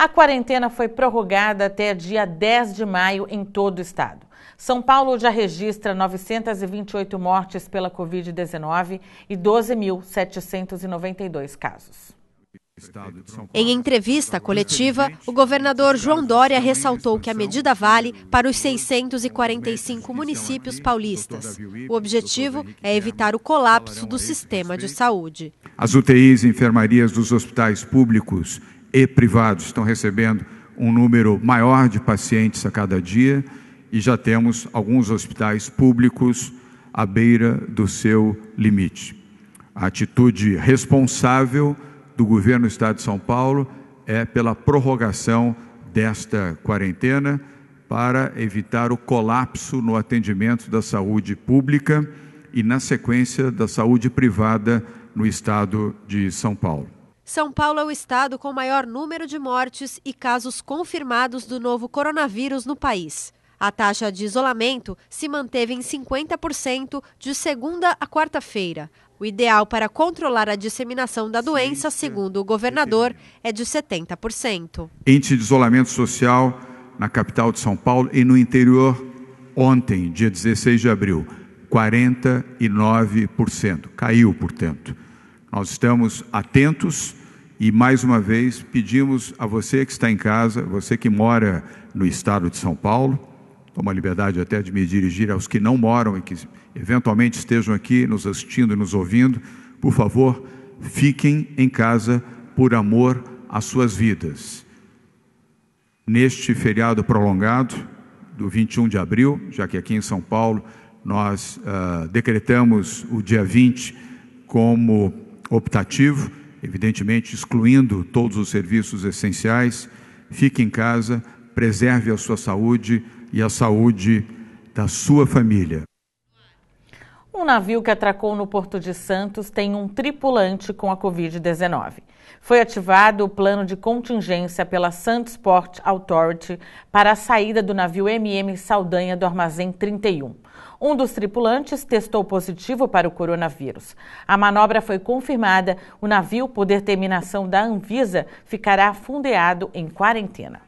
A quarentena foi prorrogada até dia 10 de maio em todo o estado. São Paulo já registra 928 mortes pela Covid-19 e 12.792 casos. Em entrevista coletiva, o governador João Dória ressaltou que a medida vale para os 645 municípios paulistas. O objetivo é evitar o colapso do sistema de saúde. As UTIs e enfermarias dos hospitais públicos e privados estão recebendo um número maior de pacientes a cada dia e já temos alguns hospitais públicos à beira do seu limite. A atitude responsável do governo do Estado de São Paulo é pela prorrogação desta quarentena para evitar o colapso no atendimento da saúde pública e, na sequência, da saúde privada no Estado de São Paulo. São Paulo é o estado com maior número de mortes e casos confirmados do novo coronavírus no país. A taxa de isolamento se manteve em 50% de segunda a quarta-feira. O ideal para controlar a disseminação da doença, segundo o governador, é de 70%. Índice de isolamento social na capital de São Paulo e no interior, ontem, dia 16 de abril, 49%. Caiu, portanto. Nós estamos atentos e mais uma vez pedimos a você que está em casa, você que mora no estado de São Paulo, tomo a liberdade até de me dirigir aos que não moram e que eventualmente estejam aqui nos assistindo e nos ouvindo, por favor, fiquem em casa por amor às suas vidas. Neste feriado prolongado do 21 de abril, já que aqui em São Paulo nós uh, decretamos o dia 20 como optativo, evidentemente excluindo todos os serviços essenciais, fique em casa, preserve a sua saúde e a saúde da sua família. Um navio que atracou no Porto de Santos tem um tripulante com a Covid-19. Foi ativado o plano de contingência pela Santos Port Authority para a saída do navio MM Saldanha do Armazém 31. Um dos tripulantes testou positivo para o coronavírus. A manobra foi confirmada. O navio, por determinação da Anvisa, ficará afundeado em quarentena.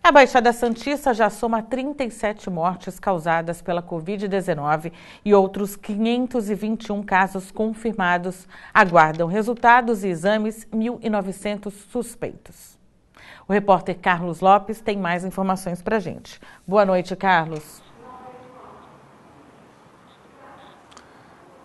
A Baixada Santista já soma 37 mortes causadas pela Covid-19 e outros 521 casos confirmados. Aguardam resultados e exames 1.900 suspeitos. O repórter Carlos Lopes tem mais informações para gente. Boa noite, Carlos.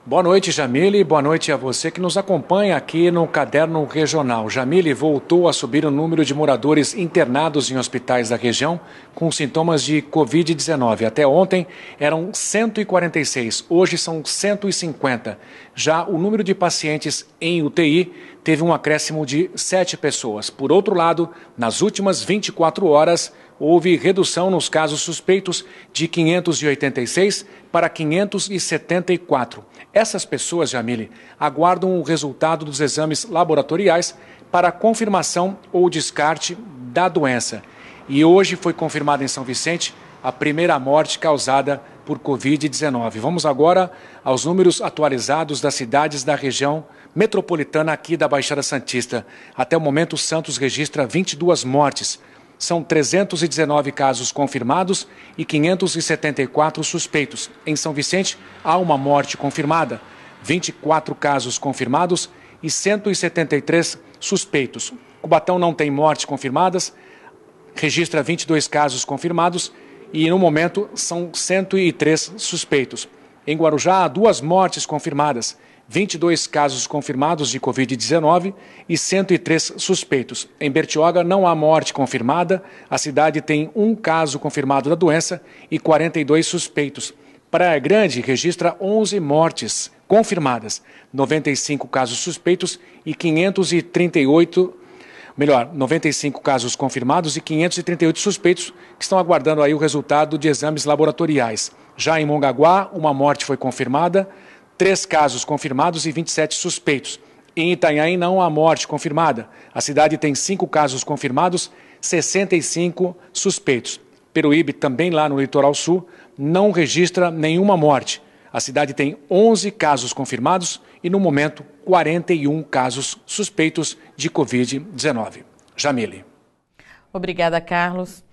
Boa noite, Jamile. Boa noite a você que nos acompanha aqui no Caderno Regional. Jamile voltou a subir o número de moradores internados em hospitais da região com sintomas de Covid-19. Até ontem eram 146, hoje são 150. Já o número de pacientes em UTI teve um acréscimo de 7 pessoas. Por outro lado, nas últimas 24 horas, houve redução nos casos suspeitos de 586 para 574. Essas pessoas, Jamile, aguardam o resultado dos exames laboratoriais para confirmação ou descarte da doença. E hoje foi confirmada em São Vicente a primeira morte causada por Covid-19. Vamos agora aos números atualizados das cidades da região metropolitana aqui da Baixada Santista. Até o momento, Santos registra 22 mortes. São 319 casos confirmados e 574 suspeitos. Em São Vicente, há uma morte confirmada, 24 casos confirmados e 173 suspeitos. Cubatão não tem mortes confirmadas, registra 22 casos confirmados e, no momento, são 103 suspeitos. Em Guarujá, há duas mortes confirmadas 22 casos confirmados de Covid-19 e 103 suspeitos. Em Bertioga não há morte confirmada, a cidade tem um caso confirmado da doença e 42 suspeitos. Praia Grande registra 11 mortes confirmadas, 95 casos suspeitos e 538 melhor, 95 casos confirmados e 538 suspeitos que estão aguardando aí o resultado de exames laboratoriais. Já em Mongaguá, uma morte foi confirmada, Três casos confirmados e 27 suspeitos. Em Itanhaém não há morte confirmada. A cidade tem cinco casos confirmados, 65 suspeitos. Peruíbe, também lá no litoral sul, não registra nenhuma morte. A cidade tem 11 casos confirmados e, no momento, 41 casos suspeitos de Covid-19. Jamile. Obrigada, Carlos.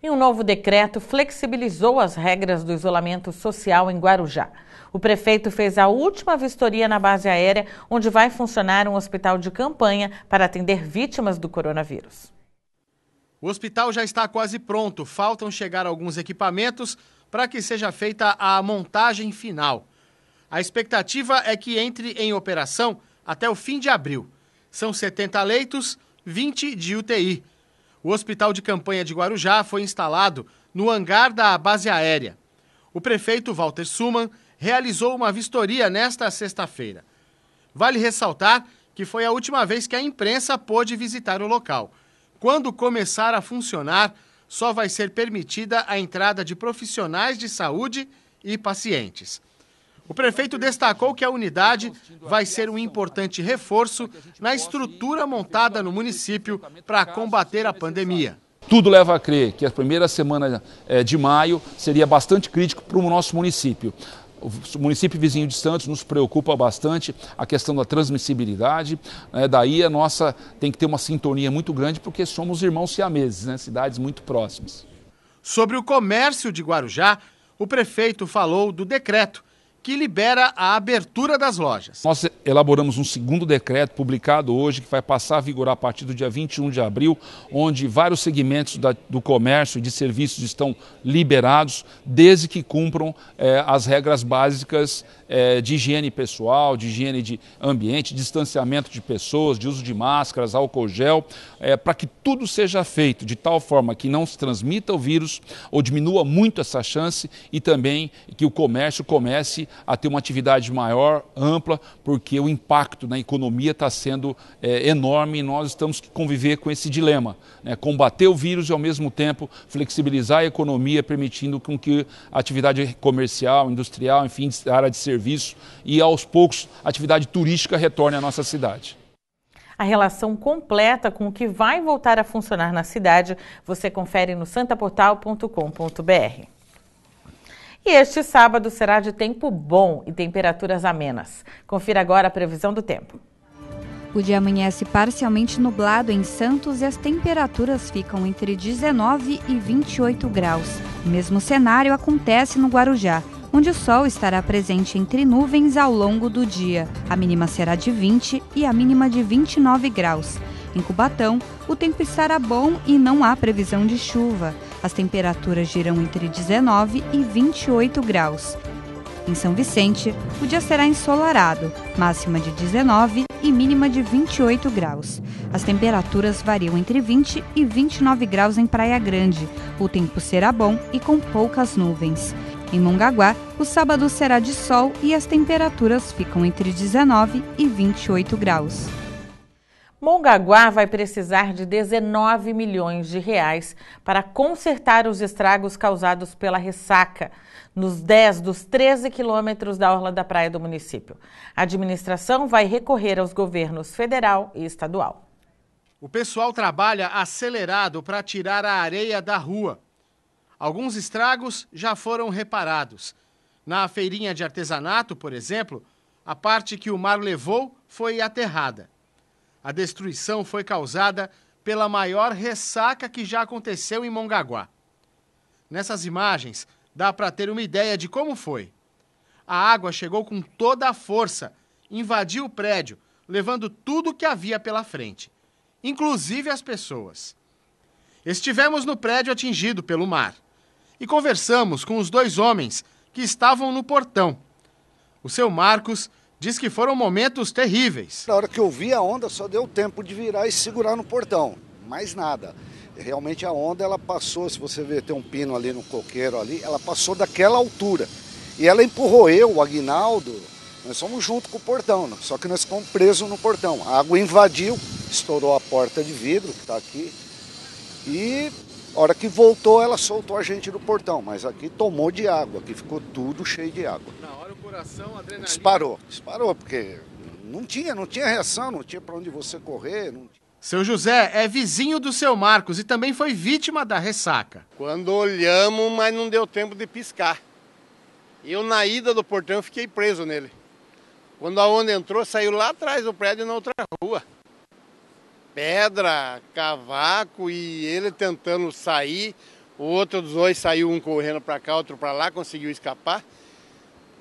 E um novo decreto flexibilizou as regras do isolamento social em Guarujá. O prefeito fez a última vistoria na base aérea, onde vai funcionar um hospital de campanha para atender vítimas do coronavírus. O hospital já está quase pronto, faltam chegar alguns equipamentos para que seja feita a montagem final. A expectativa é que entre em operação até o fim de abril. São 70 leitos, 20 de UTI. O hospital de campanha de Guarujá foi instalado no hangar da base aérea. O prefeito Walter Suman realizou uma vistoria nesta sexta-feira. Vale ressaltar que foi a última vez que a imprensa pôde visitar o local. Quando começar a funcionar, só vai ser permitida a entrada de profissionais de saúde e pacientes. O prefeito destacou que a unidade vai ser um importante reforço na estrutura montada no município para combater a pandemia. Tudo leva a crer que a primeira semana eh, de maio seria bastante crítico para o nosso município o município vizinho de Santos nos preocupa bastante a questão da transmissibilidade. Né? Daí a nossa tem que ter uma sintonia muito grande porque somos irmãos siameses, né? cidades muito próximas. Sobre o comércio de Guarujá, o prefeito falou do decreto que libera a abertura das lojas. Nós elaboramos um segundo decreto publicado hoje que vai passar a vigorar a partir do dia 21 de abril, onde vários segmentos da, do comércio e de serviços estão liberados, desde que cumpram eh, as regras básicas eh, de higiene pessoal, de higiene de ambiente, distanciamento de pessoas, de uso de máscaras, álcool gel, eh, para que tudo seja feito de tal forma que não se transmita o vírus ou diminua muito essa chance e também que o comércio comece a ter uma atividade maior, ampla, porque o impacto na economia está sendo é, enorme e nós estamos que conviver com esse dilema. Né? Combater o vírus e, ao mesmo tempo, flexibilizar a economia, permitindo com que a atividade comercial, industrial, enfim, área de serviço e, aos poucos, a atividade turística retorne à nossa cidade. A relação completa com o que vai voltar a funcionar na cidade você confere no santaportal.com.br. E este sábado será de tempo bom e temperaturas amenas. Confira agora a previsão do tempo. O dia amanhece parcialmente nublado em Santos e as temperaturas ficam entre 19 e 28 graus. O mesmo cenário acontece no Guarujá, onde o sol estará presente entre nuvens ao longo do dia. A mínima será de 20 e a mínima de 29 graus. Em Cubatão, o tempo estará bom e não há previsão de chuva. As temperaturas giram entre 19 e 28 graus. Em São Vicente, o dia será ensolarado, máxima de 19 e mínima de 28 graus. As temperaturas variam entre 20 e 29 graus em Praia Grande. O tempo será bom e com poucas nuvens. Em Mongaguá, o sábado será de sol e as temperaturas ficam entre 19 e 28 graus. Mongaguá vai precisar de 19 milhões de reais para consertar os estragos causados pela ressaca nos 10 dos 13 quilômetros da orla da praia do município. A administração vai recorrer aos governos federal e estadual. O pessoal trabalha acelerado para tirar a areia da rua. Alguns estragos já foram reparados. Na feirinha de artesanato, por exemplo, a parte que o mar levou foi aterrada. A destruição foi causada pela maior ressaca que já aconteceu em Mongaguá. Nessas imagens, dá para ter uma ideia de como foi. A água chegou com toda a força, invadiu o prédio, levando tudo que havia pela frente, inclusive as pessoas. Estivemos no prédio atingido pelo mar e conversamos com os dois homens que estavam no portão. O seu Marcos Diz que foram momentos terríveis. Na hora que eu vi a onda, só deu tempo de virar e segurar no portão, mais nada. Realmente a onda ela passou, se você ver tem um pino ali no coqueiro ali, ela passou daquela altura. E ela empurrou eu, o Aguinaldo, nós fomos junto com o portão, né? só que nós ficamos presos no portão. A água invadiu, estourou a porta de vidro que está aqui. E a hora que voltou, ela soltou a gente do portão, mas aqui tomou de água, aqui ficou tudo cheio de água coração, adrenalina. Disparou, disparou, porque não tinha, não tinha reação, não tinha para onde você correr. Não... Seu José é vizinho do seu Marcos e também foi vítima da ressaca. Quando olhamos, mas não deu tempo de piscar. Eu, na ida do portão, fiquei preso nele. Quando a onda entrou, saiu lá atrás do prédio na outra rua. Pedra, cavaco e ele tentando sair. O outro dos dois saiu, um correndo para cá, outro para lá, conseguiu escapar.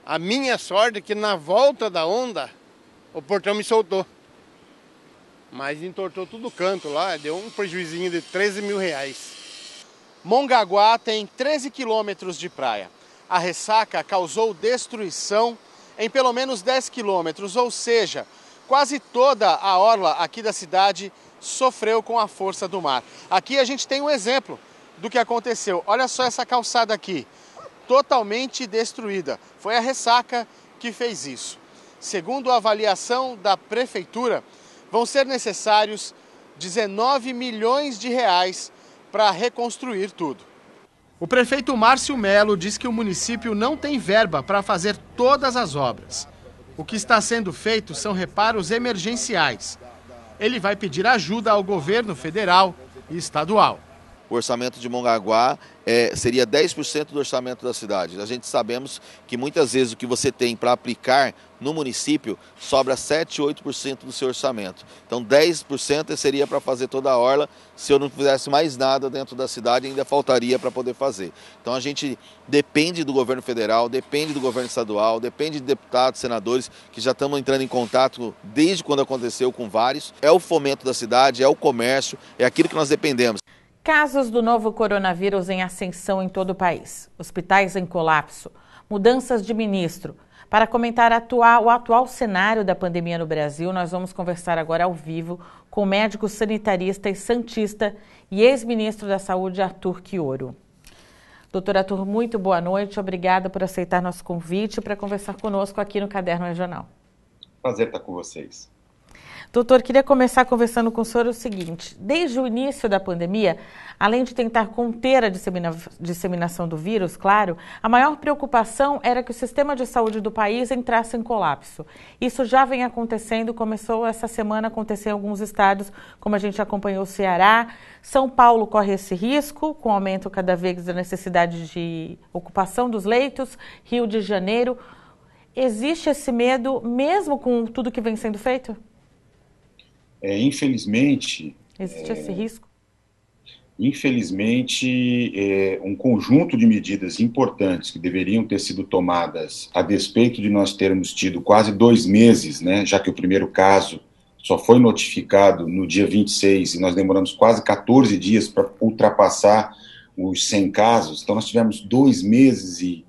A minha sorte é que na volta da onda o portão me soltou. Mas entortou tudo canto lá, deu um prejuizinho de 13 mil reais. Mongaguá tem 13 quilômetros de praia. A ressaca causou destruição em pelo menos 10 quilômetros, ou seja, quase toda a orla aqui da cidade sofreu com a força do mar. Aqui a gente tem um exemplo do que aconteceu. Olha só essa calçada aqui totalmente destruída. Foi a ressaca que fez isso. Segundo a avaliação da prefeitura, vão ser necessários 19 milhões de reais para reconstruir tudo. O prefeito Márcio Melo diz que o município não tem verba para fazer todas as obras. O que está sendo feito são reparos emergenciais. Ele vai pedir ajuda ao governo federal e estadual o orçamento de Mongaguá é, seria 10% do orçamento da cidade. A gente sabemos que muitas vezes o que você tem para aplicar no município sobra 7, 8% do seu orçamento. Então 10% seria para fazer toda a orla, se eu não fizesse mais nada dentro da cidade ainda faltaria para poder fazer. Então a gente depende do governo federal, depende do governo estadual, depende de deputados, senadores que já estamos entrando em contato desde quando aconteceu com vários. É o fomento da cidade, é o comércio, é aquilo que nós dependemos. Casos do novo coronavírus em ascensão em todo o país, hospitais em colapso, mudanças de ministro. Para comentar atual, o atual cenário da pandemia no Brasil, nós vamos conversar agora ao vivo com o médico sanitarista e santista e ex-ministro da Saúde, Arthur Quioro. Doutor Arthur, muito boa noite. Obrigada por aceitar nosso convite para conversar conosco aqui no Caderno Regional. Prazer estar com vocês. Doutor, queria começar conversando com o senhor o seguinte: desde o início da pandemia, além de tentar conter a dissemina disseminação do vírus, claro, a maior preocupação era que o sistema de saúde do país entrasse em colapso. Isso já vem acontecendo, começou essa semana a acontecer em alguns estados, como a gente acompanhou o Ceará. São Paulo corre esse risco, com aumento cada vez da necessidade de ocupação dos leitos, Rio de Janeiro. Existe esse medo mesmo com tudo que vem sendo feito? É, infelizmente. Existe é, esse risco? Infelizmente, é, um conjunto de medidas importantes que deveriam ter sido tomadas, a despeito de nós termos tido quase dois meses, né, já que o primeiro caso só foi notificado no dia 26 e nós demoramos quase 14 dias para ultrapassar os 100 casos, então nós tivemos dois meses e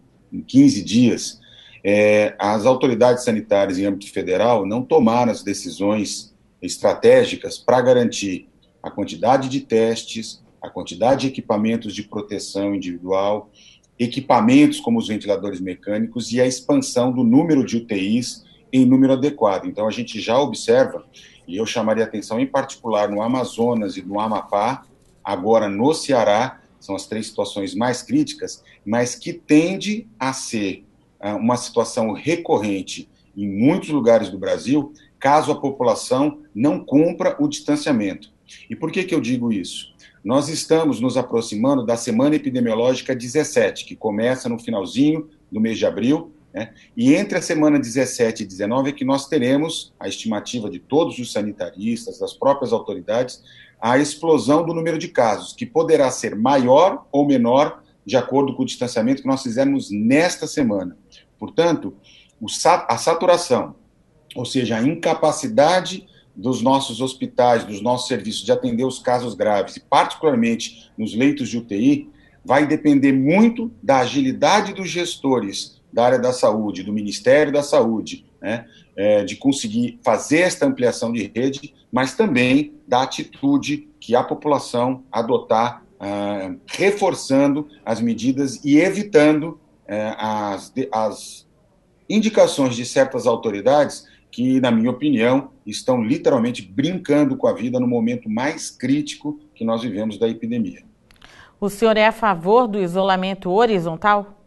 15 dias. É, as autoridades sanitárias em âmbito federal não tomaram as decisões estratégicas para garantir a quantidade de testes, a quantidade de equipamentos de proteção individual, equipamentos como os ventiladores mecânicos e a expansão do número de UTIs em número adequado. Então, a gente já observa, e eu chamaria atenção em particular no Amazonas e no Amapá, agora no Ceará, são as três situações mais críticas, mas que tende a ser ah, uma situação recorrente em muitos lugares do Brasil caso a população não cumpra o distanciamento. E por que, que eu digo isso? Nós estamos nos aproximando da semana epidemiológica 17, que começa no finalzinho do mês de abril, né? e entre a semana 17 e 19 é que nós teremos a estimativa de todos os sanitaristas, das próprias autoridades, a explosão do número de casos, que poderá ser maior ou menor de acordo com o distanciamento que nós fizermos nesta semana. Portanto, a saturação, ou seja, a incapacidade dos nossos hospitais, dos nossos serviços de atender os casos graves, e particularmente nos leitos de UTI, vai depender muito da agilidade dos gestores da área da saúde, do Ministério da Saúde, né, eh, de conseguir fazer esta ampliação de rede, mas também da atitude que a população adotar, ah, reforçando as medidas e evitando eh, as, as indicações de certas autoridades que, na minha opinião, estão literalmente brincando com a vida no momento mais crítico que nós vivemos da epidemia. O senhor é a favor do isolamento horizontal?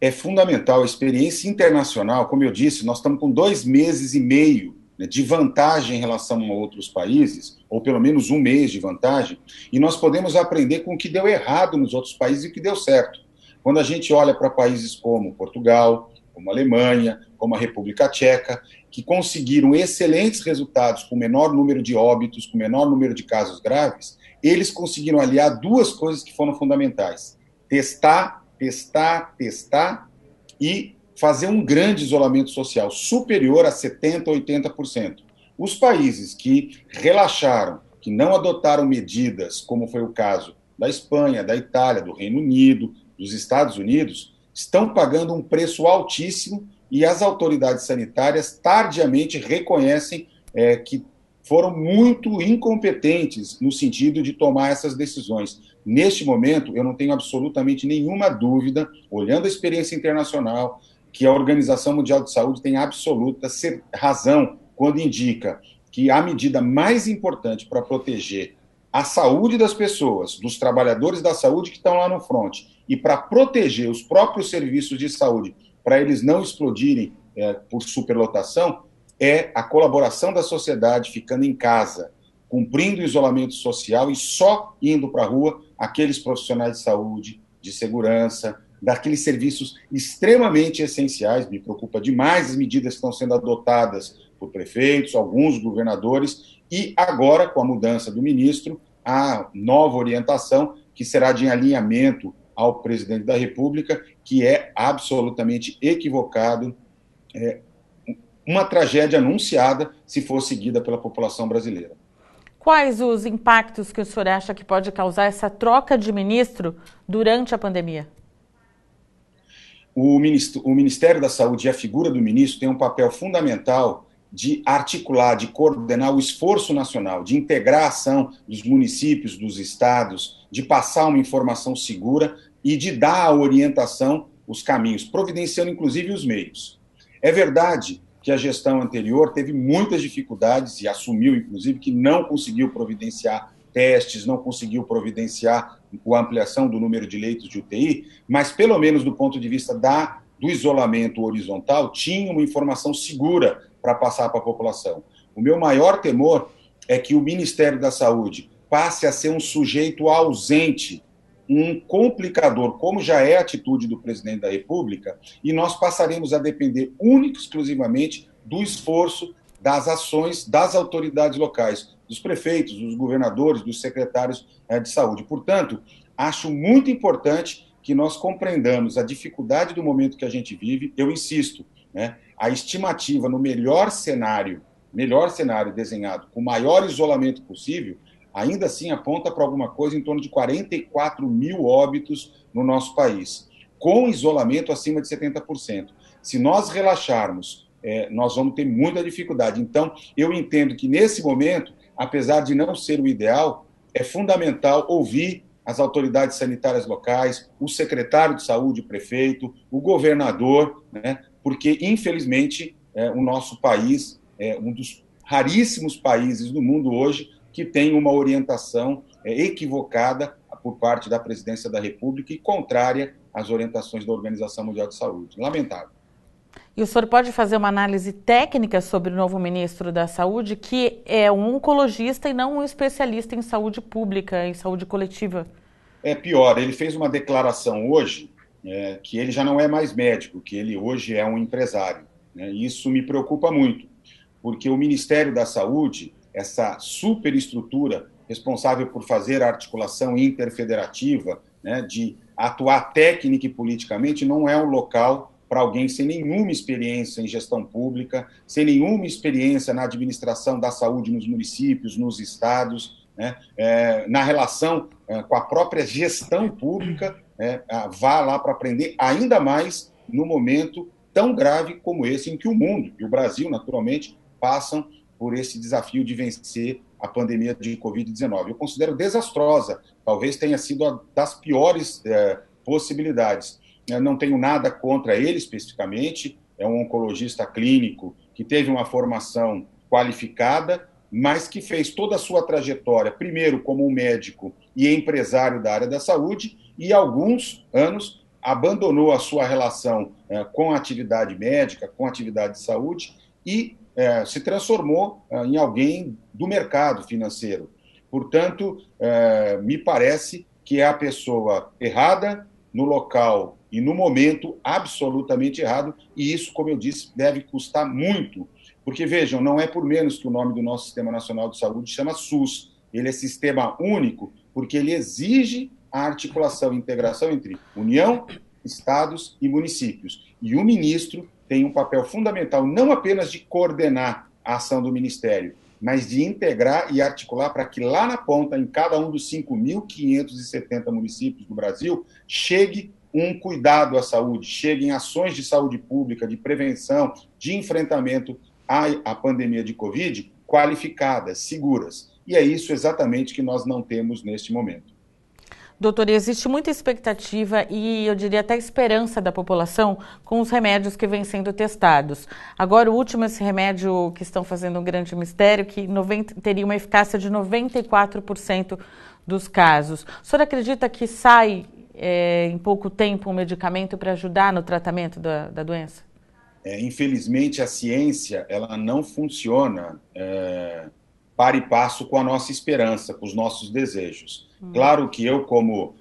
É fundamental a experiência internacional. Como eu disse, nós estamos com dois meses e meio né, de vantagem em relação a outros países, ou pelo menos um mês de vantagem, e nós podemos aprender com o que deu errado nos outros países e o que deu certo. Quando a gente olha para países como Portugal, como a Alemanha, como a República Tcheca, que conseguiram excelentes resultados com menor número de óbitos, com menor número de casos graves, eles conseguiram aliar duas coisas que foram fundamentais: testar, testar, testar e fazer um grande isolamento social, superior a 70%, 80%. Os países que relaxaram, que não adotaram medidas, como foi o caso da Espanha, da Itália, do Reino Unido, dos Estados Unidos, estão pagando um preço altíssimo e as autoridades sanitárias tardiamente reconhecem é, que foram muito incompetentes no sentido de tomar essas decisões. Neste momento, eu não tenho absolutamente nenhuma dúvida, olhando a experiência internacional, que a Organização Mundial de Saúde tem absoluta razão quando indica que a medida mais importante para proteger a saúde das pessoas, dos trabalhadores da saúde que estão lá no front, e para proteger os próprios serviços de saúde, para eles não explodirem é, por superlotação, é a colaboração da sociedade ficando em casa, cumprindo o isolamento social e só indo para a rua aqueles profissionais de saúde, de segurança, daqueles serviços extremamente essenciais. Me preocupa demais as medidas que estão sendo adotadas por prefeitos, alguns governadores, e agora, com a mudança do ministro, a nova orientação, que será de alinhamento ao presidente da República, que é absolutamente equivocado. É uma tragédia anunciada se for seguida pela população brasileira. Quais os impactos que o senhor acha que pode causar essa troca de ministro durante a pandemia? O, ministro, o Ministério da Saúde e a figura do ministro têm um papel fundamental de articular, de coordenar o esforço nacional, de integrar a ação dos municípios, dos estados, de passar uma informação segura e de dar a orientação, os caminhos, providenciando inclusive os meios. É verdade que a gestão anterior teve muitas dificuldades e assumiu, inclusive, que não conseguiu providenciar testes, não conseguiu providenciar a ampliação do número de leitos de UTI, mas pelo menos do ponto de vista da, do isolamento horizontal, tinha uma informação segura para passar para a população. O meu maior temor é que o Ministério da Saúde passe a ser um sujeito ausente, um complicador, como já é a atitude do presidente da República, e nós passaremos a depender única e exclusivamente do esforço das ações das autoridades locais, dos prefeitos, dos governadores, dos secretários eh, de saúde. Portanto, acho muito importante que nós compreendamos a dificuldade do momento que a gente vive. Eu insisto, né? A estimativa no melhor cenário, melhor cenário desenhado com o maior isolamento possível, ainda assim aponta para alguma coisa em torno de 44 mil óbitos no nosso país, com isolamento acima de 70%. Se nós relaxarmos, é, nós vamos ter muita dificuldade. Então, eu entendo que nesse momento, apesar de não ser o ideal, é fundamental ouvir as autoridades sanitárias locais, o secretário de saúde, o prefeito, o governador, né, porque, infelizmente, é, o nosso país é um dos raríssimos países do mundo hoje que tem uma orientação é, equivocada por parte da presidência da República e contrária às orientações da Organização Mundial de Saúde. Lamentável. E o senhor pode fazer uma análise técnica sobre o novo ministro da Saúde, que é um oncologista e não um especialista em saúde pública, em saúde coletiva? É pior, ele fez uma declaração hoje é, que ele já não é mais médico, que ele hoje é um empresário. Né? Isso me preocupa muito, porque o Ministério da Saúde, essa superestrutura responsável por fazer a articulação interfederativa, né, de atuar técnica e politicamente, não é um local para alguém sem nenhuma experiência em gestão pública, sem nenhuma experiência na administração da saúde nos municípios, nos estados, né, é, na relação é, com a própria gestão pública, é, vá lá para aprender ainda mais no momento tão grave como esse, em que o mundo e o Brasil, naturalmente, passam por esse desafio de vencer a pandemia de Covid-19. Eu considero desastrosa, talvez tenha sido a das piores é, possibilidades. Eu não tenho nada contra ele especificamente, é um oncologista clínico que teve uma formação qualificada, mas que fez toda a sua trajetória, primeiro como um médico e empresário da área da saúde, e alguns anos abandonou a sua relação é, com a atividade médica, com a atividade de saúde e é, se transformou é, em alguém do mercado financeiro. Portanto, é, me parece que é a pessoa errada no local e no momento absolutamente errado, e isso, como eu disse, deve custar muito. Porque vejam, não é por menos que o nome do nosso Sistema Nacional de Saúde chama SUS. Ele é sistema único porque ele exige a articulação e integração entre União, estados e municípios. E o ministro tem um papel fundamental, não apenas de coordenar a ação do ministério, mas de integrar e articular para que lá na ponta, em cada um dos 5.570 municípios do Brasil, chegue um cuidado à saúde, cheguem ações de saúde pública, de prevenção, de enfrentamento à, à pandemia de Covid qualificadas, seguras. E é isso exatamente que nós não temos neste momento. Doutora, existe muita expectativa e eu diria até esperança da população com os remédios que vêm sendo testados. Agora, o último, esse remédio que estão fazendo um grande mistério, que 90, teria uma eficácia de 94% dos casos. O senhor acredita que sai é, em pouco tempo um medicamento para ajudar no tratamento da, da doença? É, infelizmente, a ciência ela não funciona é, e passo com a nossa esperança, com os nossos desejos Hum. Claro que eu, como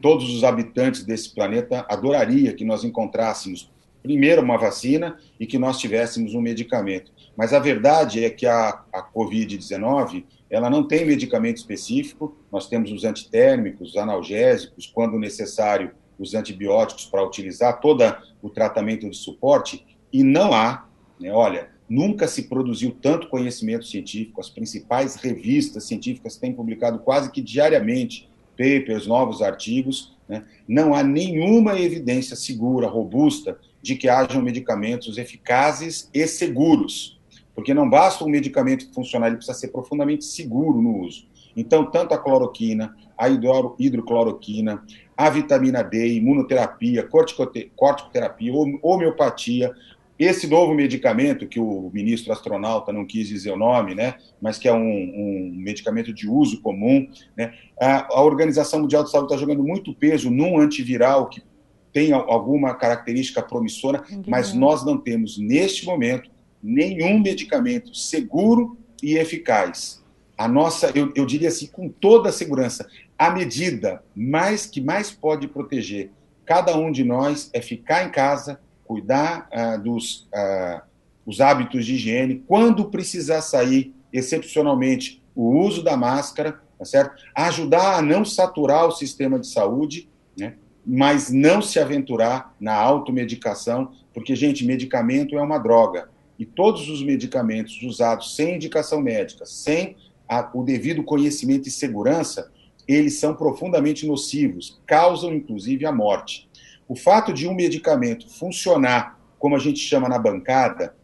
todos os habitantes desse planeta, adoraria que nós encontrássemos primeiro uma vacina e que nós tivéssemos um medicamento. Mas a verdade é que a, a Covid-19 ela não tem medicamento específico. Nós temos os antitérmicos, os analgésicos, quando necessário, os antibióticos para utilizar todo o tratamento de suporte e não há, né, olha, Nunca se produziu tanto conhecimento científico, as principais revistas científicas têm publicado quase que diariamente papers, novos artigos. Né? Não há nenhuma evidência segura, robusta, de que hajam medicamentos eficazes e seguros. Porque não basta um medicamento funcionar, ele precisa ser profundamente seguro no uso. Então, tanto a cloroquina, a hidro, hidrocloroquina, a vitamina D, imunoterapia, corticoterapia, homeopatia, esse novo medicamento, que o ministro astronauta não quis dizer o nome, né, mas que é um, um medicamento de uso comum, né, a, a Organização Mundial de Saúde está jogando muito peso num antiviral que tem alguma característica promissora, Entendi. mas nós não temos, neste momento, nenhum medicamento seguro e eficaz. A nossa, eu, eu diria assim, com toda a segurança, a medida mais que mais pode proteger cada um de nós é ficar em casa, cuidar ah, dos ah, os hábitos de higiene, quando precisar sair, excepcionalmente, o uso da máscara, tá certo? Ajudar a não saturar o sistema de saúde, né? mas não se aventurar na automedicação, porque, gente, medicamento é uma droga. E todos os medicamentos usados sem indicação médica, sem a, o devido conhecimento e segurança, eles são profundamente nocivos, causam inclusive a morte. O fato de um medicamento funcionar, como a gente chama na bancada,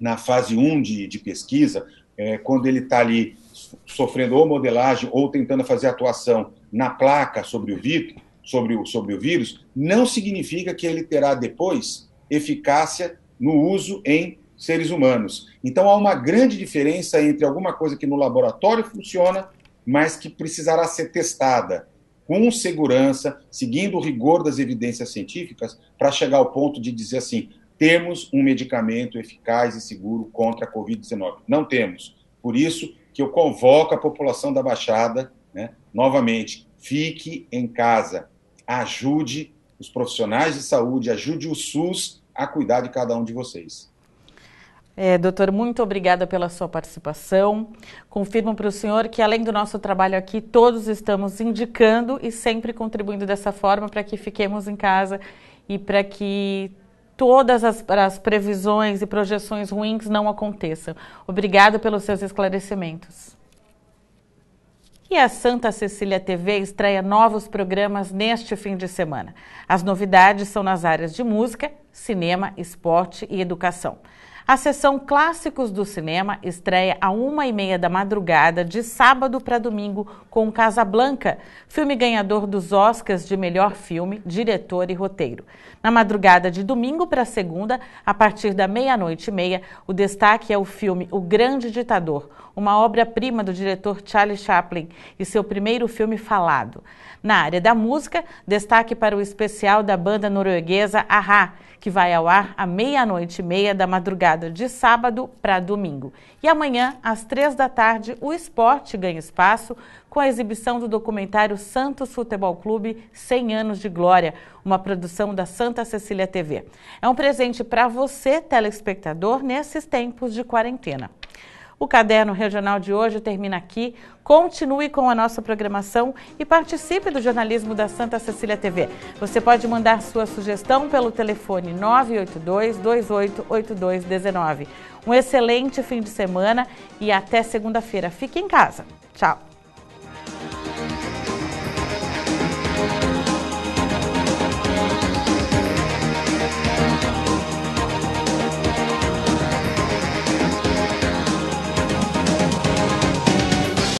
na fase 1 de, de pesquisa, é, quando ele está ali sofrendo ou modelagem ou tentando fazer atuação na placa sobre o, vírus, sobre, o, sobre o vírus, não significa que ele terá depois eficácia no uso em seres humanos. Então há uma grande diferença entre alguma coisa que no laboratório funciona, mas que precisará ser testada com segurança, seguindo o rigor das evidências científicas, para chegar ao ponto de dizer assim: temos um medicamento eficaz e seguro contra a Covid-19. Não temos. Por isso que eu convoco a população da Baixada, né, novamente, fique em casa, ajude os profissionais de saúde, ajude o SUS a cuidar de cada um de vocês. É, doutor, muito obrigada pela sua participação. Confirmo para o senhor que, além do nosso trabalho aqui, todos estamos indicando e sempre contribuindo dessa forma para que fiquemos em casa e para que todas as, as previsões e projeções ruins não aconteçam. Obrigada pelos seus esclarecimentos. E a Santa Cecília TV estreia novos programas neste fim de semana. As novidades são nas áreas de música, cinema, esporte e educação. A sessão Clássicos do Cinema estreia a uma e meia da madrugada de sábado para domingo com Casablanca, filme ganhador dos Oscars de melhor filme, diretor e roteiro. Na madrugada de domingo para segunda, a partir da meia-noite e meia, o destaque é o filme O Grande Ditador, uma obra-prima do diretor Charlie Chaplin e seu primeiro filme falado. Na área da música, destaque para o especial da banda norueguesa Ahá, que vai ao ar à meia-noite e meia da madrugada de sábado para domingo. E amanhã, às três da tarde, o esporte ganha espaço com a exibição do documentário Santos Futebol Clube 100 anos de glória, uma produção da Santa Cecília TV. É um presente para você, telespectador, nesses tempos de quarentena. O Caderno Regional de hoje termina aqui. Continue com a nossa programação e participe do jornalismo da Santa Cecília TV. Você pode mandar sua sugestão pelo telefone 982 288219. Um excelente fim de semana e até segunda-feira. Fique em casa. Tchau.